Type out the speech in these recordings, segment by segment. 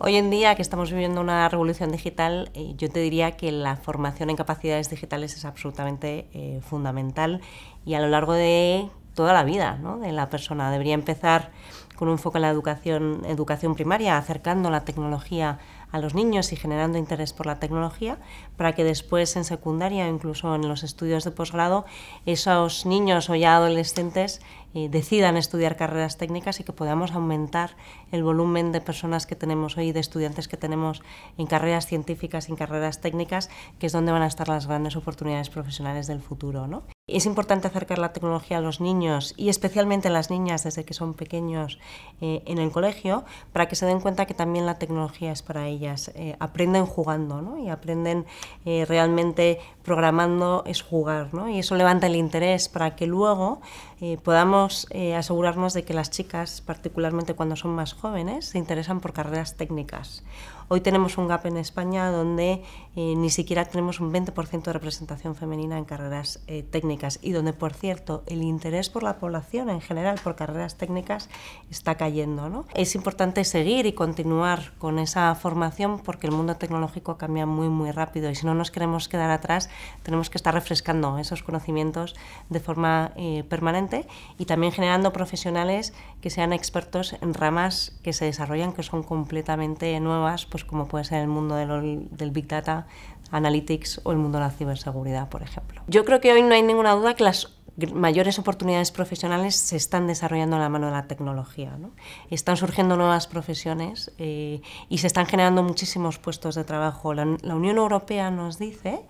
Hoy en día que estamos viviendo una revolución digital, eh, yo te diría que la formación en capacidades digitales es absolutamente eh, fundamental y a lo largo de toda la vida de la persona. Debería empezar con un foco en la educación, educación primaria, acercando la tecnología a los niños y generando interés por la tecnología, para que después en secundaria o incluso en los estudios de posgrado esos niños o ya adolescentes eh, decidan estudiar carreras técnicas y que podamos aumentar el volumen de personas que tenemos hoy, de estudiantes que tenemos en carreras científicas, y en carreras técnicas, que es donde van a estar las grandes oportunidades profesionales del futuro. Es importante acercar la tecnología a los niños y especialmente a las niñas desde que son pequeños eh, en el colegio para que se den cuenta que también la tecnología es para ellas. Eh, aprenden jugando ¿no? y aprenden eh, realmente programando es jugar ¿no? y eso levanta el interés para que luego podamos asegurarnos de que las chicas, particularmente cuando son más jóvenes, se interesan por carreras técnicas Hoy tenemos un gap en España donde eh, ni siquiera tenemos un 20% de representación femenina en carreras eh, técnicas y donde, por cierto, el interés por la población en general por carreras técnicas está cayendo. Es importante seguir y continuar con esa formación porque el mundo tecnológico cambia muy, muy rápido y si no nos queremos quedar atrás, tenemos que estar refrescando esos conocimientos de forma eh, permanente y también generando profesionales que sean expertos en ramas que se desarrollan, que son completamente nuevas, pues pues como puede ser el mundo del, del Big Data, Analytics o el mundo de la ciberseguridad, por ejemplo. Yo creo que hoy no hay ninguna duda que las mayores oportunidades profesionales se están desarrollando a la mano de la tecnología. Están surgiendo nuevas profesiones eh, y se están generando muchísimos puestos de trabajo. La, Unión Europea nos dice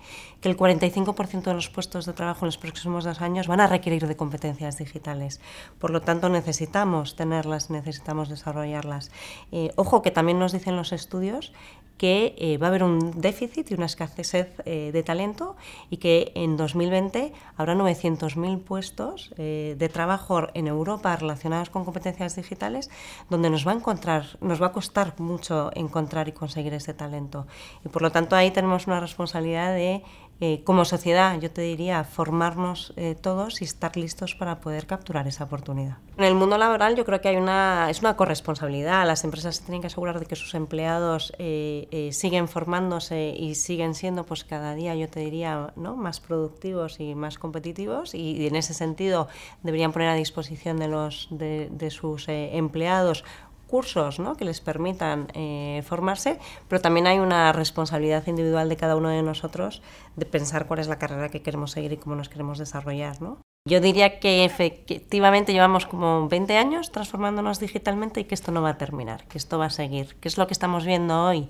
que el 45% de los puestos de trabajo en los próximos dos años van a requerir de competencias digitales. Por lo tanto, necesitamos tenerlas, necesitamos desarrollarlas. Eh, ojo que también nos dicen los estudios que eh, va a haber un déficit y una escasez eh, de talento y que en 2020 habrá 900.000 puestos eh, de trabajo en Europa relacionados con competencias digitales donde nos va a encontrar, nos va a costar mucho encontrar y conseguir ese talento. Y por lo tanto ahí tenemos una responsabilidad de eh, como sociedad, yo te diría, formarnos eh, todos y estar listos para poder capturar esa oportunidad. En el mundo laboral yo creo que hay una, es una corresponsabilidad. Las empresas tienen que asegurar de que sus empleados eh, siguen formándose y siguen siendo pues, cada día, yo te diría, ¿no? más productivos y más competitivos y, en ese sentido deberían poner a disposición de, los, de sus empleados cursos ¿no? que les permitan eh, formarse, pero también hay una responsabilidad individual de cada uno de nosotros de pensar cuál es la carrera que queremos seguir y cómo nos queremos desarrollar. ¿no? Yo diría que efectivamente llevamos como 20 años transformándonos digitalmente y que esto no va a terminar, que esto va a seguir, que es lo que estamos viendo hoy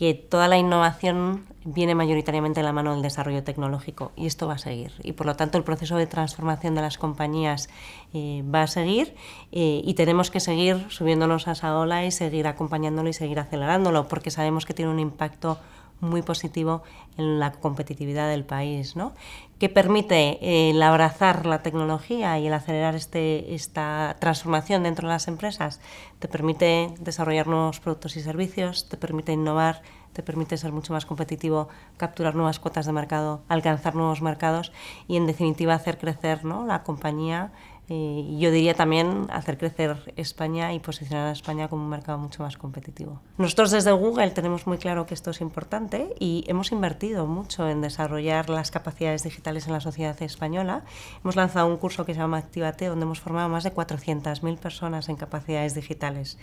que toda la innovación viene mayoritariamente de la mano del desarrollo tecnológico y esto va a seguir. Y por lo tanto el proceso de transformación de las compañías eh, va a seguir eh, y tenemos que seguir subiéndonos a esa ola y seguir acompañándolo y seguir acelerándolo porque sabemos que tiene un impacto muy positivo en la competitividad del país, ¿no? que permite eh, el abrazar la tecnología y el acelerar este, esta transformación dentro de las empresas, te permite desarrollar nuevos productos y servicios, te permite innovar, te permite ser mucho más competitivo, capturar nuevas cuotas de mercado, alcanzar nuevos mercados y en definitiva hacer crecer ¿no? la compañía y yo diría también hacer crecer España y posicionar a España como un mercado mucho más competitivo. Nosotros desde Google tenemos muy claro que esto es importante y hemos invertido mucho en desarrollar las capacidades digitales en la sociedad española. Hemos lanzado un curso que se llama Actívate, donde hemos formado más de 400.000 personas en capacidades digitales.